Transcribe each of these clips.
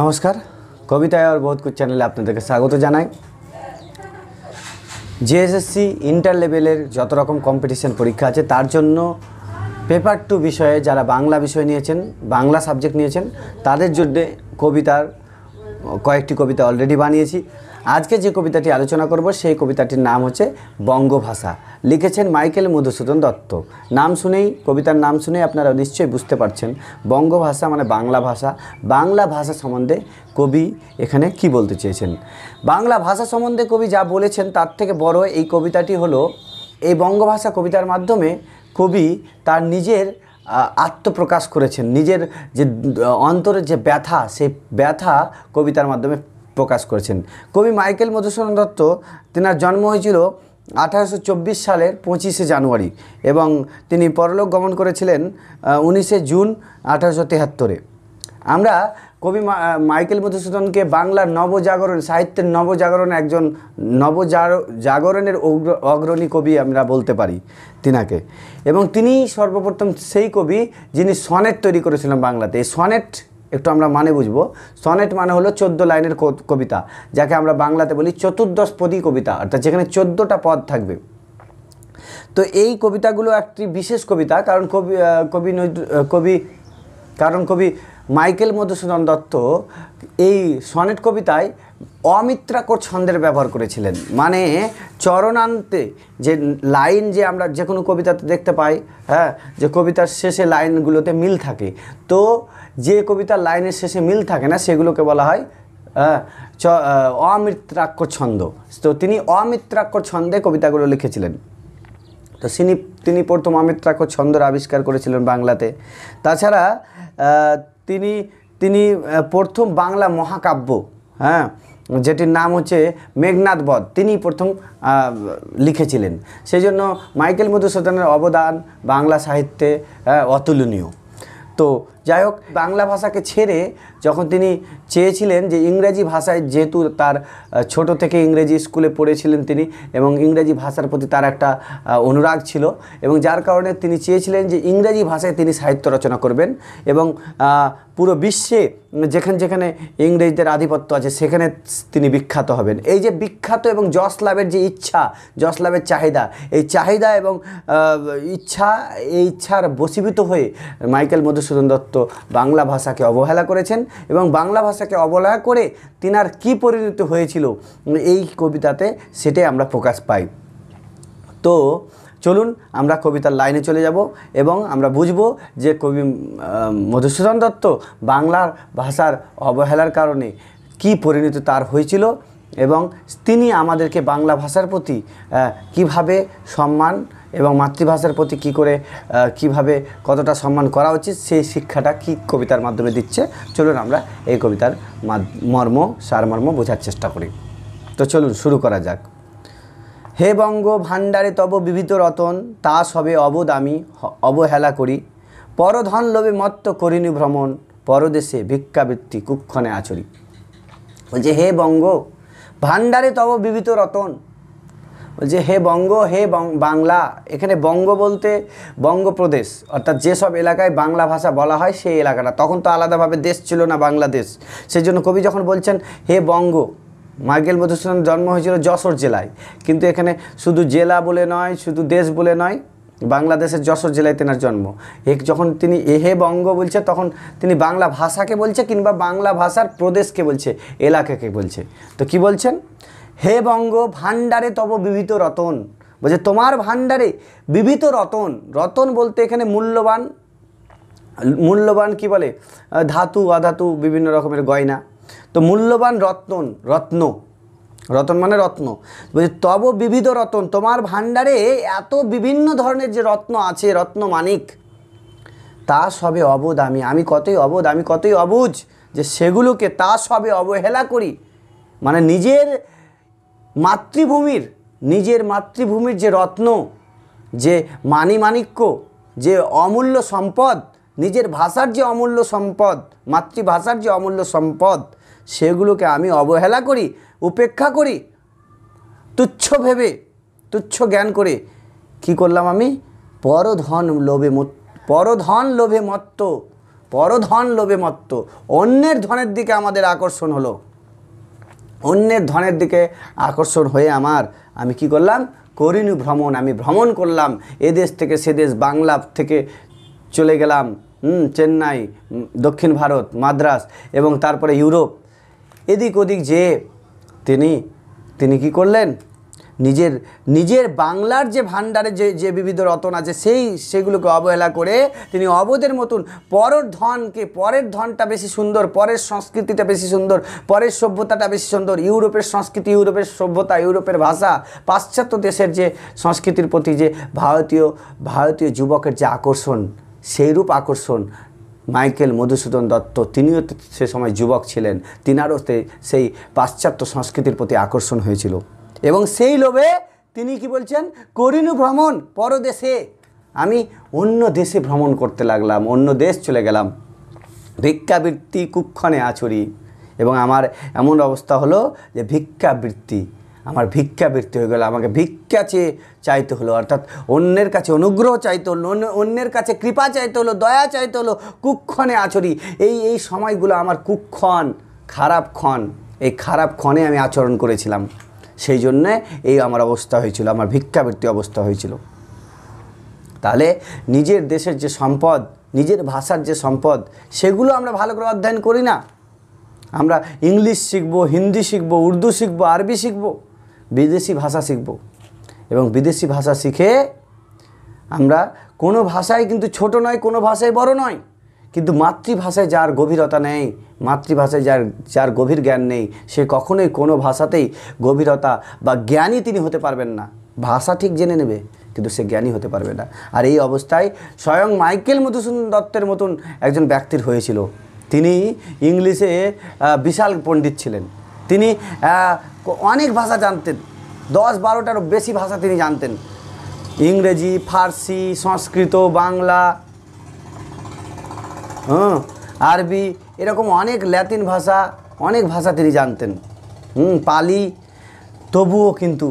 নমস্কার কবিতায় আর বহুত কুচ চ্যানেলে আপনাদেরকে স্বাগত জানাই জিএসএসসি ইন্টার লেভেলের যত রকম কম্পিটিশান পরীক্ষা আছে তার জন্য পেপার টু বিষয়ে যারা বাংলা বিষয় নিয়েছেন বাংলা সাবজেক্ট নিয়েছেন তাদের জন্যে কবিতার কয়েকটি কবিতা অলরেডি বানিয়েছি আজকে যে কবিতাটি আলোচনা করব সেই কবিতাটির নাম হচ্ছে বঙ্গভাষা লিখেছেন মাইকেল মধুসূদন দত্ত নাম শুনেই কবিতার নাম শুনেই আপনারা নিশ্চয়ই বুঝতে পারছেন বঙ্গভাষা মানে বাংলা ভাষা বাংলা ভাষা সম্বন্ধে কবি এখানে কি বলতে চেয়েছেন বাংলা ভাষা সম্বন্ধে কবি যা বলেছেন তার থেকে বড় এই কবিতাটি হলো এই বঙ্গভাষা কবিতার মাধ্যমে কবি তার নিজের আত্মপ্রকাশ করেছেন নিজের যে অন্তরের যে ব্যথা সেই ব্যথা কবিতার মাধ্যমে প্রকাশ করেছেন কবি মাইকেল মধুসূদন দত্ত তেনার জন্ম হয়েছিল আঠারোশো সালের পঁচিশে জানুয়ারি এবং তিনি পরলোক গমন করেছিলেন উনিশে জুন আঠারোশো তেহাত্তরে আমরা কবি মাইকেল মধুসূদনকে বাংলার নবজাগরণ সাহিত্যের নবজাগরণ একজন জাগরণের অগ্রণী কবি আমরা বলতে পারি তিনাকে এবং তিনি সর্বপ্রথম সেই কবি যিনি সনেট তৈরি করেছিলেন বাংলাতে এই সনেট একটু আমরা মানে বুঝব সনেট মানে হলো চোদ্দ লাইনের কবিতা যাকে আমরা বাংলাতে বলি চতুর্দশ পদী কবিতা অর্থাৎ যেখানে চোদ্দোটা পদ থাকবে তো এই কবিতাগুলো একটি বিশেষ কবিতা কারণ কবি কবি কবি কারণ কবি মাইকেল মধুসূদন দত্ত এই সনেট কবিতায় অমিত্রাকর ছন্দের ব্যবহার করেছিলেন মানে চরণান্তে যে লাইন যে আমরা যে কোনো কবিতাতে দেখতে পাই হ্যাঁ যে কবিতার শেষে লাইনগুলোতে মিল থাকে তো যে কবিতার লাইনের শেষে মিল থাকে না সেগুলোকে বলা হয় চ অমৃত্রাক্ষর ছন্দ তো তিনি অমৃত্রাক্ষর ছন্দে কবিতাগুলো লিখেছিলেন তো তিনি তিনি প্রথম অমৃত্রাক্ষর ছন্দর আবিষ্কার করেছিলেন বাংলাতে তাছাড়া তিনি তিনি প্রথম বাংলা মহাকাব্য হ্যাঁ যেটির নাম হচ্ছে মেঘনাথ বধ তিনি প্রথম লিখেছিলেন সেই জন্য মাইকেল মধুসূদনের অবদান বাংলা সাহিত্যে অতুলনীয় তো যাই হোক বাংলা ভাষাকে ছেড়ে যখন তিনি চেয়েছিলেন যে ইংরেজি ভাষায় যেহেতু তার ছোট থেকে ইংরেজি স্কুলে পড়েছিলেন তিনি এবং ইংরেজি ভাষার প্রতি তার একটা অনুরাগ ছিল এবং যার কারণে তিনি চেয়েছিলেন যে ইংরেজি ভাষায় তিনি সাহিত্য রচনা করবেন এবং পুরো বিশ্বে যেখানে যেখানে ইংরেজদের আধিপত্য আছে সেখানে তিনি বিখ্যাত হবেন এই যে বিখ্যাত এবং যশ লাভের যে ইচ্ছা যশ লাভের চাহিদা এই চাহিদা এবং ইচ্ছা এই ইচ্ছার বসীভূত হয়ে মাইকেল মধুসূদন দত্ত দাশগুপ্ত বাংলা ভাষাকে অবহেলা করেছেন এবং বাংলা ভাষাকে অবহেলা করে তিনার কি পরিণত হয়েছিল এই কবিতাতে সেটাই আমরা প্রকাশ পাই তো চলুন আমরা কবিতার লাইনে চলে যাব এবং আমরা বুঝব যে কবি মধুসূদন দত্ত বাংলার ভাষার অবহেলার কারণে কি পরিণতি তার হয়েছিল এবং তিনি আমাদেরকে বাংলা ভাষার প্রতি কিভাবে সম্মান এবং মাতৃভাষার প্রতি কি করে কিভাবে কতটা সম্মান করা উচিত সেই শিক্ষাটা কি কবিতার মাধ্যমে দিচ্ছে চলুন আমরা এই কবিতার মর্ম সারমর্ম বোঝার চেষ্টা করি তো চলুন শুরু করা যাক হে বঙ্গ ভাণ্ডারে তব বিবিধ রতন তা সবে অবদামি অবহেলা করি পরধন লোভে মত্ত করিনি ভ্রমণ পরদেশে ভিক্ষাবৃত্তি কুক্ষণে আচরি বলছে হে বঙ্গ ভাণ্ডারে তব বিবিধ রতন বলছে হে বঙ্গ হে বাংলা এখানে বঙ্গ বলতে বঙ্গপ্রদেশ অর্থাৎ যেসব এলাকায় বাংলা ভাষা বলা হয় সেই এলাকাটা তখন তো আলাদাভাবে দেশ ছিল না বাংলাদেশ সেই জন্য কবি যখন বলছেন হে বঙ্গ মাইকেল মধুসূদনের জন্ম হয়েছিল যশোর জেলায় কিন্তু এখানে শুধু জেলা বলে নয় শুধু দেশ বলে নয় বাংলাদেশের যশোর জেলায় তেনার জন্ম এক যখন তিনি এহে বঙ্গ বলছে তখন তিনি বাংলা ভাষাকে বলছে কিংবা বাংলা ভাষার প্রদেশকে বলছে এলাকাকে বলছে তো কি বলছেন হে বঙ্গ ভাণ্ডারে তব বিভিত রতন বলছে তোমার ভাণ্ডারে বিভিত রতন রতন বলতে এখানে মূল্যবান মূল্যবান কি বলে ধাতু অধাতু বিভিন্ন রকমের গয়না তো মূল্যবান রত্ন রত্ন রতন মানে রত্ন বলছে তব বিবিধ রতন তোমার ভাণ্ডারে এত বিভিন্ন ধরনের যে রত্ন আছে রত্ন মানিক তা সবে অবোধ আমি আমি কতই অবোধ আমি কতই অবুঝ যে সেগুলোকে তা সবে অবহেলা করি মানে নিজের মাতৃভূমির নিজের মাতৃভূমির যে রত্ন যে মানিমাণিক্য যে অমূল্য সম্পদ নিজের ভাষার যে অমূল্য সম্পদ মাতৃভাষার যে অমূল্য সম্পদ সেগুলোকে আমি অবহেলা করি উপেক্ষা করি তুচ্ছ ভেবে তুচ্ছ জ্ঞান করে কি করলাম আমি পরধন লোভে পরধন লোভে মত্ত পরধন লোভে মত্ত অন্যের ধনের দিকে আমাদের আকর্ষণ হলো অন্যের ধনের দিকে আকর্ষণ হয়ে আমার আমি কি করলাম করিনি ভ্রমণ আমি ভ্রমণ করলাম এদেশ থেকে সেদেশ বাংলা থেকে চলে গেলাম চেন্নাই দক্ষিণ ভারত মাদ্রাস এবং তারপরে ইউরোপ এদিক ওদিক যেয়ে তিনি তিনি কি করলেন নিজের নিজের বাংলার যে ভাণ্ডারের যে যে বিবিধ রতন আছে সেই সেগুলোকে অবহেলা করে তিনি অবধের মতন পরের ধনকে পরের ধনটা বেশি সুন্দর পরের সংস্কৃতিটা বেশি সুন্দর পরের সভ্যতাটা বেশি সুন্দর ইউরোপের সংস্কৃতি ইউরোপের সভ্যতা ইউরোপের ভাষা পাশ্চাত্য দেশের যে সংস্কৃতির প্রতি যে ভারতীয় ভারতীয় যুবকের যে আকর্ষণ সেইরূপ আকর্ষণ মাইকেল মধুসূদন দত্ত তিনিও সে সময় যুবক ছিলেন তিনারও সেই পাশ্চাত্য সংস্কৃতির প্রতি আকর্ষণ হয়েছিল এবং সেই লোভে তিনি কি বলছেন করিনু ভ্রমণ পরদেশে আমি অন্য দেশে ভ্রমণ করতে লাগলাম অন্য দেশ চলে গেলাম ভিক্ষাবৃত্তি কুক্ষণে আচরি এবং আমার এমন অবস্থা হলো যে ভিক্ষাবৃত্তি আমার ভিক্ষাবৃত্তি হয়ে গেল আমাকে ভিক্ষা চেয়ে চাইতে হলো অর্থাৎ অন্যের কাছে অনুগ্রহ চাইতে হলো অন্যের কাছে কৃপা চাইতে হলো দয়া চাইতে হলো কুক্ষণে আচরি এই এই সময়গুলো আমার কুক্ষণ খারাপ ক্ষণ এই খারাপ ক্ষণে আমি আচরণ করেছিলাম সেই জন্যে এই আমার অবস্থা হয়েছিল আমার ভিক্ষাবৃত্তি অবস্থা হয়েছিল তাহলে নিজের দেশের যে সম্পদ নিজের ভাষার যে সম্পদ সেগুলো আমরা ভালো করে অধ্যয়ন করি না আমরা ইংলিশ শিখব হিন্দি শিখব উর্দু শিখব আরবি শিখব বিদেশি ভাষা শিখব এবং বিদেশি ভাষা শিখে আমরা কোনো ভাষায় কিন্তু ছোট নয় কোনো ভাষায় বড় নয় কিন্তু মাতৃভাষায় যার গভীরতা নেই মাতৃভাষায় যার যার গভীর জ্ঞান নেই সে কখনোই কোনো ভাষাতেই গভীরতা বা জ্ঞানী তিনি হতে পারবেন না ভাষা ঠিক জেনে নেবে কিন্তু সে জ্ঞানী হতে পারবে না আর এই অবস্থায় স্বয়ং মাইকেল মধুসূদন দত্তের মতন একজন ব্যক্তির হয়েছিল তিনি ইংলিশে বিশাল পণ্ডিত ছিলেন তিনি অনেক ভাষা জানতেন দশ বারোটারও বেশি ভাষা তিনি জানতেন ইংরেজি ফার্সি সংস্কৃত বাংলা হুম আরবি এরকম অনেক ল্যাতিন ভাষা অনেক ভাষা তিনি জানতেন হুম পালি তবুও কিন্তু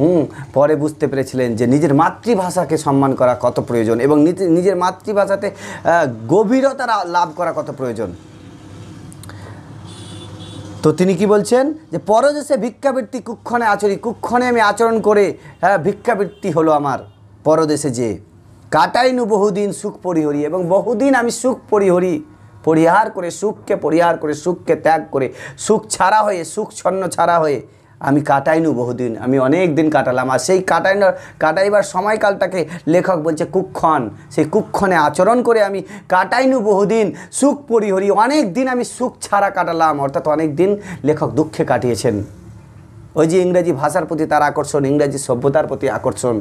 হুম পরে বুঝতে পেরেছিলেন যে নিজের মাতৃভাষাকে সম্মান করা কত প্রয়োজন এবং নিজের মাতৃভাষাতে গভীরতা লাভ করা কত প্রয়োজন তো তিনি কি বলছেন যে পরদেশে ভিক্ষাবৃত্তি কুক্ষণে আচরি কুক্ষণে আমি আচরণ করে হ্যাঁ ভিক্ষাবৃত্তি হলো আমার পরদেশে যে কাটাইনু বহুদিন সুখ পরিহরি এবং বহুদিন আমি সুখ পরিহরি পরিহার করে সুখকে পরিহার করে সুখকে ত্যাগ করে সুখ ছাড়া হয়ে সুখ ছন্ন ছাড়া হয়ে আমি কাটাইনু বহুদিন আমি অনেক দিন কাটালাম আর সেই কাটাইনার কাটাইবার সময়কালটাকে লেখক বলছে কুক্ষণ সেই কুক্ষণে আচরণ করে আমি কাটাইনু বহুদিন সুখ পরিহরি অনেক দিন আমি সুখ ছাড়া কাটালাম অর্থাৎ অনেক দিন লেখক দুঃখে কাটিয়েছেন ওই যে ইংরেজি ভাষার প্রতি তার আকর্ষণ ইংরেজি সভ্যতার প্রতি আকর্ষণ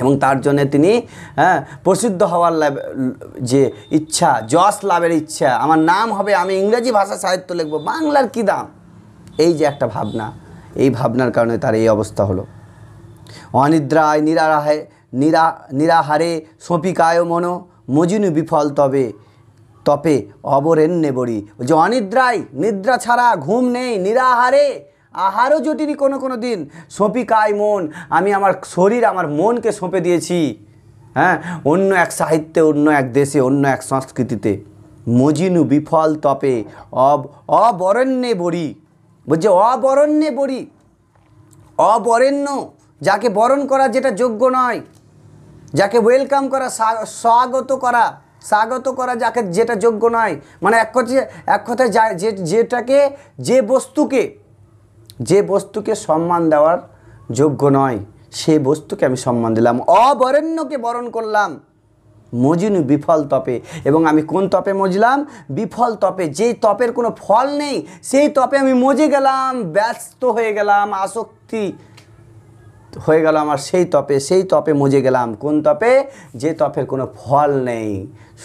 এবং তার জন্য তিনি হ্যাঁ প্রসিদ্ধ হওয়ার লাভ যে ইচ্ছা যশ লাভের ইচ্ছা আমার নাম হবে আমি ইংরেজি ভাষা সাহিত্য লিখব বাংলার কী দাম এই যে একটা ভাবনা এই ভাবনার কারণে তার এই অবস্থা হলো অনিদ্রায় নিরাহে নিরা নিরাহারে সঁপিকায় মন মজিনু বিফল তবে তপে অবরেণ্যে বড়ি যে অনিদ্রায় নিদ্রা ছাড়া ঘুম নেই নিরাহারে আহারও জটিনি কোনো কোনো দিন কায় মন আমি আমার শরীর আমার মনকে সঁপে দিয়েছি হ্যাঁ অন্য এক সাহিত্যে অন্য এক দেশে অন্য এক সংস্কৃতিতে মজিনু বিফল তপে অব অবরণ্যে বড়ি বলছে অবরণ্যে বড়ি অবরেণ্য যাকে বরণ করা যেটা যোগ্য নয় যাকে ওয়েলকাম করা স্বাগত করা স্বাগত করা যাকে যেটা যোগ্য নয় মানে এক কথা এক কথায় যেটাকে যে বস্তুকে যে বস্তুকে সম্মান দেওয়ার যোগ্য নয় সেই বস্তুকে আমি সম্মান দিলাম অবরেণ্যকে বরণ করলাম মজিনু বিফল তপে এবং আমি কোন তপে মজলাম বিফল তপে যেই তপের কোনো ফল নেই সেই তপে আমি মজে গেলাম ব্যস্ত হয়ে গেলাম আসক্তি হয়ে গেল আমার সেই তপে সেই তপে মজে গেলাম কোন তপে যে তপের কোনো ফল নেই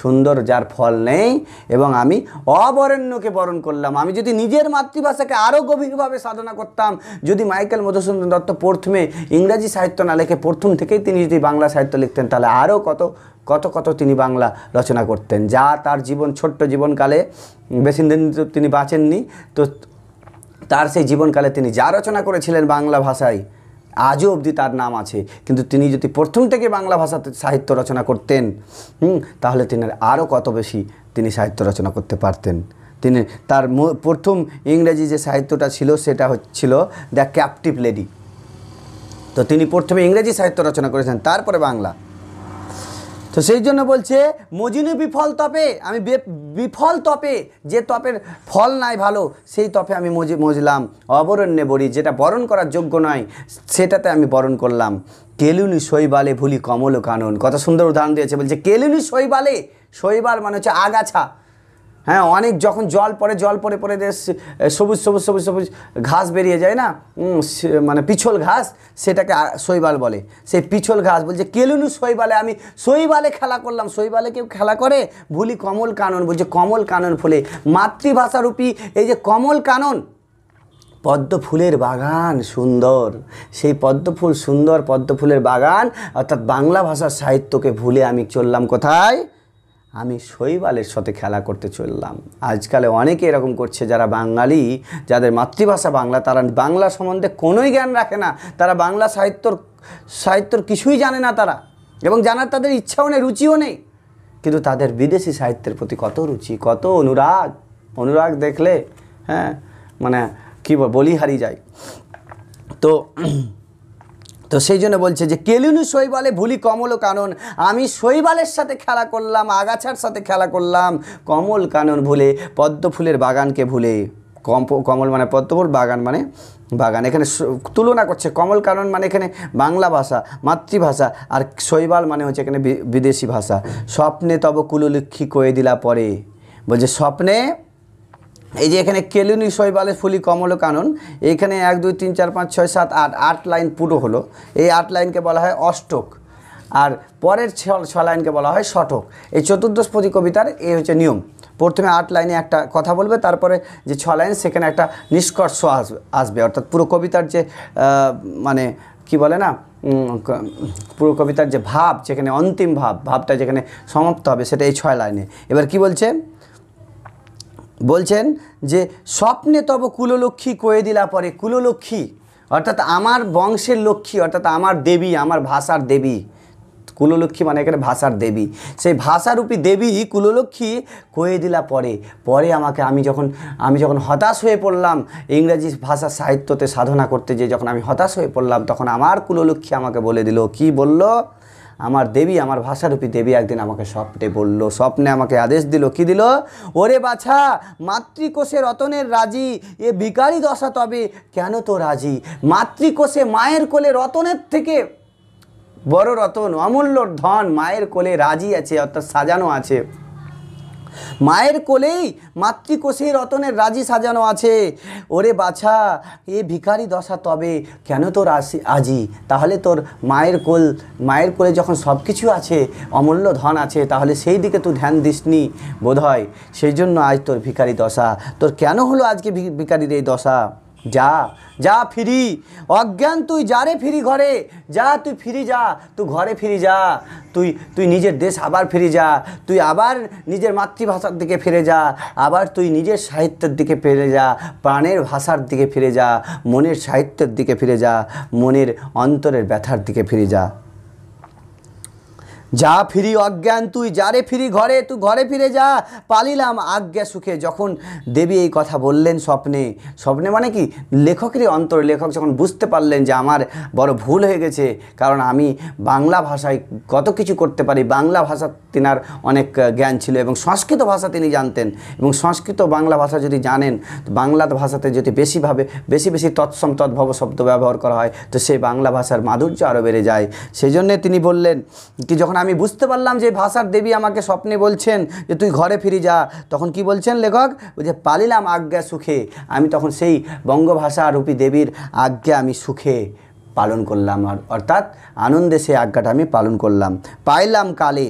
সুন্দর যার ফল নেই এবং আমি অবরেণ্যকে বরণ করলাম আমি যদি নিজের মাতৃভাষাকে আরও গভীরভাবে সাধনা করতাম যদি মাইকেল মধুসূদন দত্ত প্রথমে ইংরাজি সাহিত্য না লেখে প্রথম থেকেই তিনি যদি বাংলা সাহিত্য লিখতেন তাহলে আরও কত কত কত তিনি বাংলা রচনা করতেন যা তার জীবন ছোট্ট জীবনকালে বেশি দিন তিনি বাঁচেননি তো তার সেই জীবনকালে তিনি যা রচনা করেছিলেন বাংলা ভাষায় আজও অবধি তার নাম আছে কিন্তু তিনি যদি প্রথম থেকে বাংলা ভাষাতে সাহিত্য রচনা করতেন তাহলে তিনি আরও কত বেশি তিনি সাহিত্য রচনা করতে পারতেন তিনি তার প্রথম ইংরেজি যে সাহিত্যটা ছিল সেটা হচ্ছিল দ্য ক্যাপটিভ লেডি তো তিনি প্রথমে ইংরেজি সাহিত্য রচনা করেছেন তারপরে বাংলা তো সেই জন্য বলছে মজিনু বিফল তপে আমি বিফল তপে যে তপের ফল নাই ভালো সেই তপে আমি মজি মজলাম অবরণ্যে বড়ি যেটা বরণ করার যোগ্য নয় সেটাতে আমি বরণ করলাম কেলুনি শৈবালে ভুলি কমল কানন কত সুন্দর উদাহরণ দিয়েছে বলছে কেলুনি শৈবালে শৈবাল মানে হচ্ছে আগাছা হ্যাঁ অনেক যখন জল পড়ে জল পড়ে পড়ে সবুজ সবুজ সবুজ সবুজ ঘাস বেরিয়ে যায় না মানে পিছল ঘাস সেটাকে শৈবাল বলে সেই পিছল ঘাস বলছে কেলুনু শৈবালে আমি শৈবালে খেলা করলাম শৈবালে কেউ খেলা করে ভুলি কমল কানন বলছে কমল কানন ফুলে মাতৃভাষারূপী এই যে কমল কানন পদ্ম ফুলের বাগান সুন্দর সেই পদ্ম ফুল সুন্দর পদ্ম ফুলের বাগান অর্থাৎ বাংলা ভাষার সাহিত্যকে ভুলে আমি চললাম কোথায় আমি শৈবালের সাথে খেলা করতে চললাম আজকালে অনেকে এরকম করছে যারা বাঙালি যাদের মাতৃভাষা বাংলা তারা বাংলা সম্বন্ধে কোনোই জ্ঞান রাখে না তারা বাংলা সাহিত্যর সাহিত্যর কিছুই জানে না তারা এবং জানার তাদের ইচ্ছাও নেই রুচিও নেই কিন্তু তাদের বিদেশি সাহিত্যের প্রতি কত রুচি কত অনুরাগ অনুরাগ দেখলে হ্যাঁ মানে কী বলি হারিয়ে যায় তো তো সেই জন্য বলছে যে কেলুনু শৈবালে ভুলি কমল কানন আমি শৈবালের সাথে খেলা করলাম আগাছার সাথে খেলা করলাম কমল কানন ভুলে পদ্ম ফুলের বাগানকে ভুলে কমল মানে পদ্মফুল বাগান মানে বাগান এখানে তুলনা করছে কমল কানন মানে এখানে বাংলা ভাষা মাতৃভাষা আর শৈবাল মানে হচ্ছে এখানে বিদেশি ভাষা স্বপ্নে তব কুলুলক্ষী কয়ে দিলা পরে বলছে স্বপ্নে এই যে এখানে কেলুনি শৈবালে ফুলি কমল কানন এখানে এক দুই তিন চার পাঁচ ছয় সাত আট আট লাইন পুরো হলো এই আট লাইনকে বলা হয় অষ্টক আর পরের ছ ছ লাইনকে বলা হয় শটক এই চতুর্দশপদী কবিতার এই হচ্ছে নিয়ম প্রথমে আট লাইনে একটা কথা বলবে তারপরে যে ছ লাইন সেখানে একটা নিষ্কর্ষ আসবে আসবে অর্থাৎ পুরো কবিতার যে মানে কি বলে না পুরো কবিতার যে ভাব যেখানে অন্তিম ভাব ভাবটা যেখানে সমাপ্ত হবে সেটা এই ছয় লাইনে এবার কি বলছে বলছেন যে স্বপ্নে তব কুললক্ষ্মী কয়ে দিলা পরে কুললক্ষ্মী অর্থাৎ আমার বংশের লক্ষ্মী অর্থাৎ আমার দেবী আমার ভাষার দেবী কুললক্ষ্মী মানে এখানে ভাষার দেবী সেই ভাষারূপী দেবী কুললক্ষ্মী কয়ে দিলা পরে পরে আমাকে আমি যখন আমি যখন হতাশ হয়ে পড়লাম ইংরাজি ভাষা সাহিত্যতে সাধনা করতে যে যখন আমি হতাশ হয়ে পড়লাম তখন আমার কুললক্ষ্মী আমাকে বলে দিল কি বলল আমার দেবী আমার ভাষারূপী দেবী একদিন আমাকে স্বপ্নে বলল স্বপ্নে আমাকে আদেশ দিল কি দিল ওরে বাছা মাতৃকোষে রতনের রাজি এ বিকারী দশা তবে কেন তো রাজি মাতৃকোষে মায়ের কোলে রতনের থেকে বড় রতন অমূল্য ধন মায়ের কোলে রাজি আছে অর্থাৎ সাজানো আছে মায়ের কোলেই মাতৃকোষে রতনের রাজি সাজানো আছে ওরে বাছা এ ভিখারি দশা তবে কেন তোর আসি আজি তাহলে তোর মায়ের কোল মায়ের কোলে যখন সব কিছু আছে অমূল্য ধন আছে তাহলে সেই দিকে তুই ধ্যান দিসনি বোধ হয় সেই জন্য আজ তোর ভিখারি দশা তোর কেন হলো আজকে ভিখারির এই দশা যা যা ফিরি অজ্ঞান তুই যারে ফিরি ঘরে যা তুই ফিরি যা তুই ঘরে ফিরি যা তুই তুই নিজের দেশ আবার ফিরে যা তুই আবার নিজের মাতৃভাষার দিকে ফিরে যা আবার তুই নিজের সাহিত্যের দিকে ফিরে যা প্রাণের ভাষার দিকে ফিরে যা মনের সাহিত্যের দিকে ফিরে যা মনের অন্তরের ব্যথার দিকে ফিরে যা যা ফিরি অজ্ঞান তুই যারে ফিরি ঘরে তুই ঘরে ফিরে যা পালিলাম আজ্ঞা সুখে যখন দেবী এই কথা বললেন স্বপ্নে স্বপ্নে মানে কি লেখকেরই অন্তর লেখক যখন বুঝতে পারলেন যে আমার বড় ভুল হয়ে গেছে কারণ আমি বাংলা ভাষায় কত কিছু করতে পারি বাংলা ভাষা তেনার অনেক জ্ঞান ছিল এবং সংস্কৃত ভাষা তিনি জানতেন এবং সংস্কৃত বাংলা ভাষা যদি জানেন তো বাংলা ভাষাতে যদি বেশিভাবে বেশি বেশি তৎসম তৎভব শব্দ ব্যবহার করা হয় তো সেই বাংলা ভাষার মাধুর্য আরও বেড়ে যায় সেই জন্যে তিনি বললেন কি যখন আমি বুঝতে পারলাম যে ভাষার দেবী আমাকে স্বপ্নে বলছেন যে তুই ঘরে ফিরে যা তখন কি বলছেন লেখক যে পালিলাম আজ্ঞা সুখে আমি তখন সেই বঙ্গভাষা রূপী দেবীর আজ্ঞা আমি সুখে পালন করলাম আর অর্থাৎ আনন্দে সেই আজ্ঞাটা আমি পালন করলাম পাইলাম কালে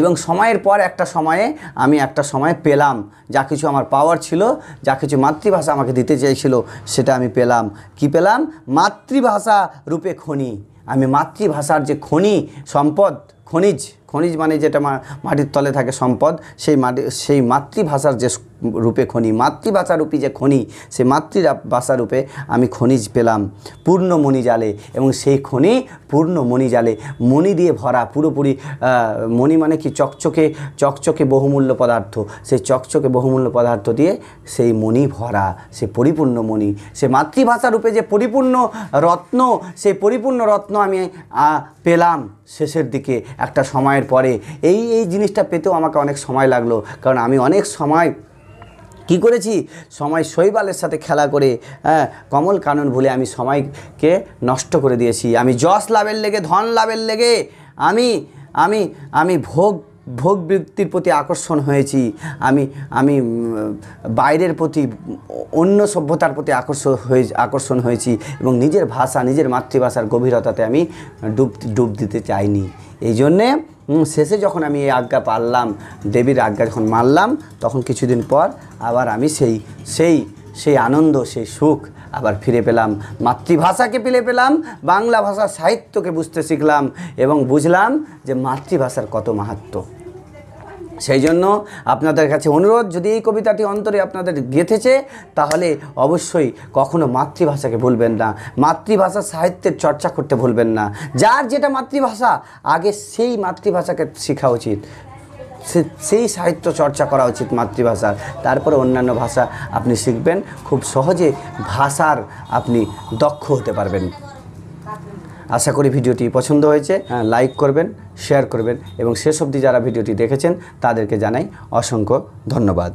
এবং সময়ের পর একটা সময়ে আমি একটা সময় পেলাম যা কিছু আমার পাওয়ার ছিল যা কিছু মাতৃভাষা আমাকে দিতে চাইছিল সেটা আমি পেলাম কি পেলাম মাতৃভাষা রূপে খনি আমি মাতৃভাষার যে খনি সম্পদ খনিজ খনিজ মানে যেটা মাটির তলে থাকে সম্পদ সেই মাটি সেই মাতৃভাষার যে রূপে খনি মাতৃভাষারূপী যে খনি সে মাতৃভাষারূপে আমি খনিজ পেলাম পূর্ণ মণি জালে এবং সেই খনি পূর্ণ মণি জালে মণি দিয়ে ভরা পুরোপুরি মণি মানে কি চকচকে চকচকে বহুমূল্য পদার্থ সেই চকচকে বহুমূল্য পদার্থ দিয়ে সেই মণি ভরা সে পরিপূর্ণ মণি সে মাতৃভাষারূপে যে পরিপূর্ণ রত্ন সেই পরিপূর্ণ রত্ন আমি পেলাম শেষের দিকে একটা সময় সময়ের পরে এই এই জিনিসটা পেতেও আমাকে অনেক সময় লাগলো কারণ আমি অনেক সময় কি করেছি সময় শৈবালের সাথে খেলা করে হ্যাঁ কমল কানন ভুলে আমি সময়কে নষ্ট করে দিয়েছি আমি যশ লাভের লেগে ধন লাভের লেগে আমি আমি আমি ভোগ ভোগ বৃত্তির প্রতি আকর্ষণ হয়েছি আমি আমি বাইরের প্রতি অন্য সভ্যতার প্রতি আকর্ষণ হয়ে আকর্ষণ হয়েছি এবং নিজের ভাষা নিজের মাতৃভাষার গভীরতাতে আমি ডুব ডুব দিতে চাইনি এই জন্যে শেষে যখন আমি এই আজ্ঞা পারলাম দেবীর আজ্ঞা যখন মারলাম তখন কিছুদিন পর আবার আমি সেই সেই সেই আনন্দ সেই সুখ আবার ফিরে পেলাম মাতৃভাষাকে ফিরে পেলাম বাংলা ভাষা সাহিত্যকে বুঝতে শিখলাম এবং বুঝলাম যে মাতৃভাষার কত মাহাত্ম্য সেই জন্য আপনাদের কাছে অনুরোধ যদি এই কবিতাটি অন্তরে আপনাদের গেঁথেছে তাহলে অবশ্যই কখনো মাতৃভাষাকে ভুলবেন না মাতৃভাষা সাহিত্যের চর্চা করতে ভুলবেন না যার যেটা মাতৃভাষা আগে সেই মাতৃভাষাকে শেখা উচিত সেই সাহিত্য চর্চা করা উচিত মাতৃভাষার তারপরে অন্যান্য ভাষা আপনি শিখবেন খুব সহজে ভাষার আপনি দক্ষ হতে পারবেন আশা করি ভিডিওটি পছন্দ হয়েছে হ্যাঁ। লাইক করবেন শেয়ার করবেন এবং শেষ অবধি যারা ভিডিওটি দেখেছেন তাদেরকে জানাই অসংখ্য ধন্যবাদ